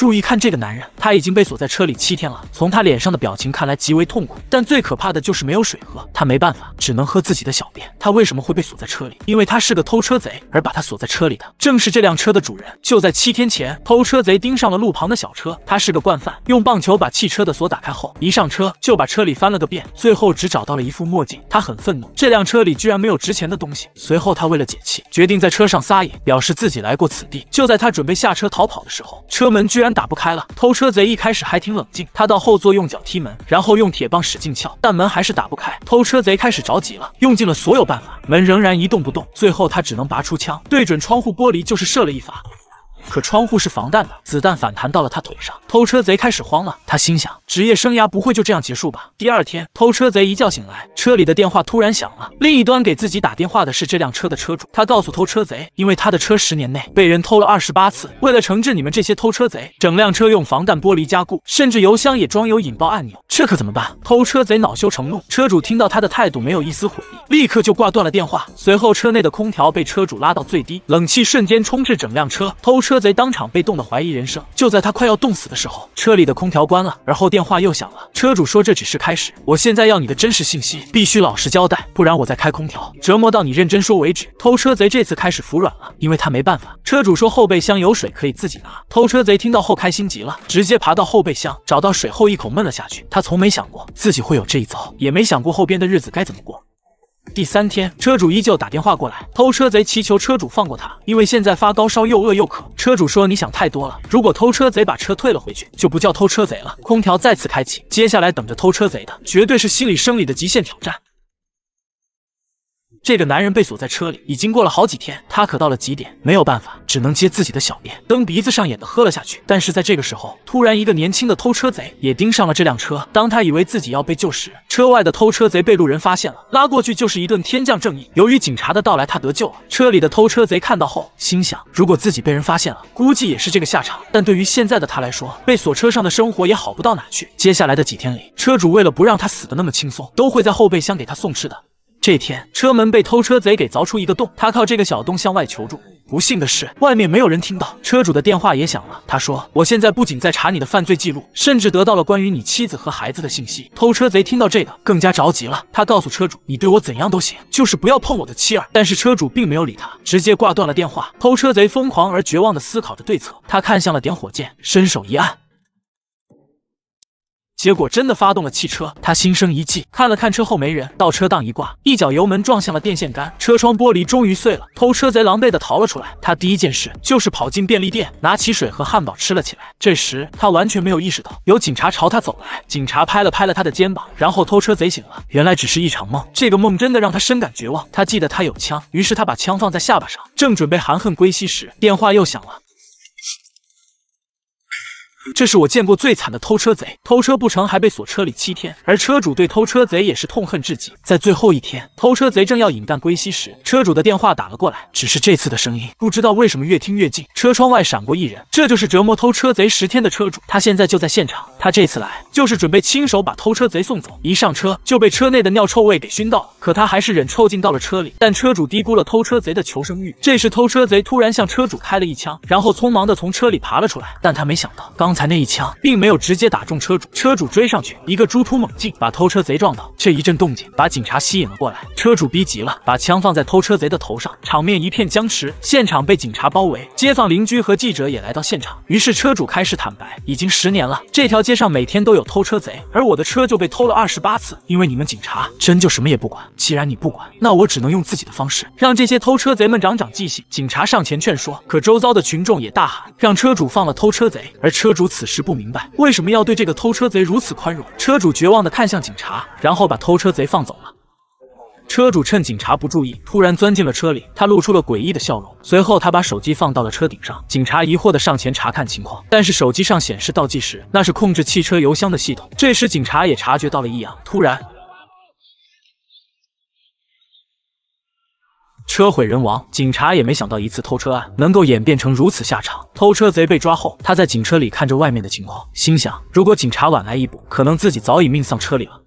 注意看这个男人，他已经被锁在车里七天了。从他脸上的表情看来，极为痛苦。但最可怕的就是没有水喝，他没办法，只能喝自己的小便。他为什么会被锁在车里？因为他是个偷车贼，而把他锁在车里的正是这辆车的主人。就在七天前，偷车贼盯上了路旁的小车。他是个惯犯，用棒球把汽车的锁打开后，一上车就把车里翻了个遍，最后只找到了一副墨镜。他很愤怒，这辆车里居然没有值钱的东西。随后，他为了解气，决定在车上撒野，表示自己来过此地。就在他准备下车逃跑的时候，车门居然。打不开了！偷车贼一开始还挺冷静，他到后座用脚踢门，然后用铁棒使劲撬，但门还是打不开。偷车贼开始着急了，用尽了所有办法，门仍然一动不动。最后他只能拔出枪，对准窗户玻璃就是射了一发。可窗户是防弹的，子弹反弹到了他腿上。偷车贼开始慌了，他心想：职业生涯不会就这样结束吧？第二天，偷车贼一觉醒来，车里的电话突然响了，另一端给自己打电话的是这辆车的车主。他告诉偷车贼，因为他的车十年内被人偷了二十八次，为了惩治你们这些偷车贼，整辆车用防弹玻璃加固，甚至油箱也装有引爆按钮。这可怎么办？偷车贼恼羞成怒，车主听到他的态度没有一丝悔意，立刻就挂断了电话。随后，车内的空调被车主拉到最低，冷气瞬间充斥整辆车，偷车。车贼当场被冻得怀疑人生，就在他快要冻死的时候，车里的空调关了，而后电话又响了。车主说这只是开始，我现在要你的真实信息，必须老实交代，不然我再开空调折磨到你认真说为止。偷车贼这次开始服软了，因为他没办法。车主说后备箱有水，可以自己拿。偷车贼听到后开心极了，直接爬到后备箱找到水后一口闷了下去。他从没想过自己会有这一遭，也没想过后边的日子该怎么过。第三天，车主依旧打电话过来，偷车贼祈求车主放过他，因为现在发高烧，又饿又渴。车主说：“你想太多了，如果偷车贼把车退了回去，就不叫偷车贼了。”空调再次开启，接下来等着偷车贼的，绝对是心理生理的极限挑战。这个男人被锁在车里，已经过了好几天，他渴到了极点，没有办法，只能接自己的小便，蹬鼻子上眼的喝了下去。但是在这个时候，突然一个年轻的偷车贼也盯上了这辆车。当他以为自己要被救时，车外的偷车贼被路人发现了，拉过去就是一顿天降正义。由于警察的到来，他得救了。车里的偷车贼看到后，心想如果自己被人发现了，估计也是这个下场。但对于现在的他来说，被锁车上的生活也好不到哪去。接下来的几天里，车主为了不让他死的那么轻松，都会在后备箱给他送吃的。这天，车门被偷车贼给凿出一个洞，他靠这个小洞向外求助。不幸的是，外面没有人听到，车主的电话也响了。他说：“我现在不仅在查你的犯罪记录，甚至得到了关于你妻子和孩子的信息。”偷车贼听到这个，更加着急了。他告诉车主：“你对我怎样都行，就是不要碰我的妻儿。”但是车主并没有理他，直接挂断了电话。偷车贼疯狂而绝望地思考着对策，他看向了点火键，伸手一按。结果真的发动了汽车，他心生一计，看了看车后没人，倒车档一挂，一脚油门撞向了电线杆，车窗玻璃终于碎了，偷车贼狼狈的逃了出来。他第一件事就是跑进便利店，拿起水和汉堡吃了起来。这时他完全没有意识到有警察朝他走来，警察拍了拍了他的肩膀，然后偷车贼醒了，原来只是一场梦。这个梦真的让他深感绝望。他记得他有枪，于是他把枪放在下巴上，正准备含恨归西时，电话又响了。这是我见过最惨的偷车贼，偷车不成还被锁车里七天，而车主对偷车贼也是痛恨至极。在最后一天，偷车贼正要饮弹归西时，车主的电话打了过来。只是这次的声音，不知道为什么越听越近。车窗外闪过一人，这就是折磨偷车贼十天的车主，他现在就在现场。他这次来就是准备亲手把偷车贼送走。一上车就被车内的尿臭味给熏到了。可他还是忍臭劲到了车里，但车主低估了偷车贼的求生欲。这时，偷车贼突然向车主开了一枪，然后匆忙地从车里爬了出来。但他没想到，刚才那一枪并没有直接打中车主。车主追上去，一个猪突猛进，把偷车贼撞倒。这一阵动静把警察吸引了过来。车主逼急了，把枪放在偷车贼的头上，场面一片僵持。现场被警察包围，街坊邻居和记者也来到现场。于是车主开始坦白：已经十年了，这条街上每天都有偷车贼，而我的车就被偷了二十八次。因为你们警察真就什么也不管。既然你不管，那我只能用自己的方式，让这些偷车贼们长长记性。警察上前劝说，可周遭的群众也大喊，让车主放了偷车贼。而车主此时不明白为什么要对这个偷车贼如此宽容，车主绝望的看向警察，然后把偷车贼放走了。车主趁警察不注意，突然钻进了车里，他露出了诡异的笑容。随后他把手机放到了车顶上，警察疑惑的上前查看情况，但是手机上显示倒计时，那是控制汽车油箱的系统。这时警察也察觉到了异样，突然。车毁人亡，警察也没想到一次偷车案能够演变成如此下场。偷车贼被抓后，他在警车里看着外面的情况，心想：如果警察晚来一步，可能自己早已命丧车里了。